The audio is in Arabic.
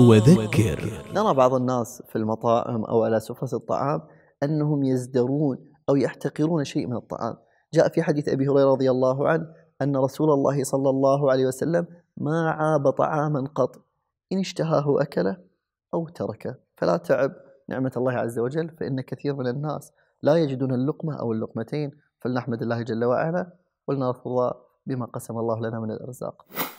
وذكر نرى بعض الناس في المطاعم أو على سفرة الطعام أنهم يزدرون أو يحتقرون شيء من الطعام جاء في حديث أبي هريرة رضي الله عنه أن رسول الله صلى الله عليه وسلم ما عاب طعاما قط إن اشتهاه أكله أو تركه فلا تعب نعمة الله عز وجل فإن كثير من الناس لا يجدون اللقمة أو اللقمتين فلنحمد الله جل وعلا ولنرفض بما قسم الله لنا من الأرزاق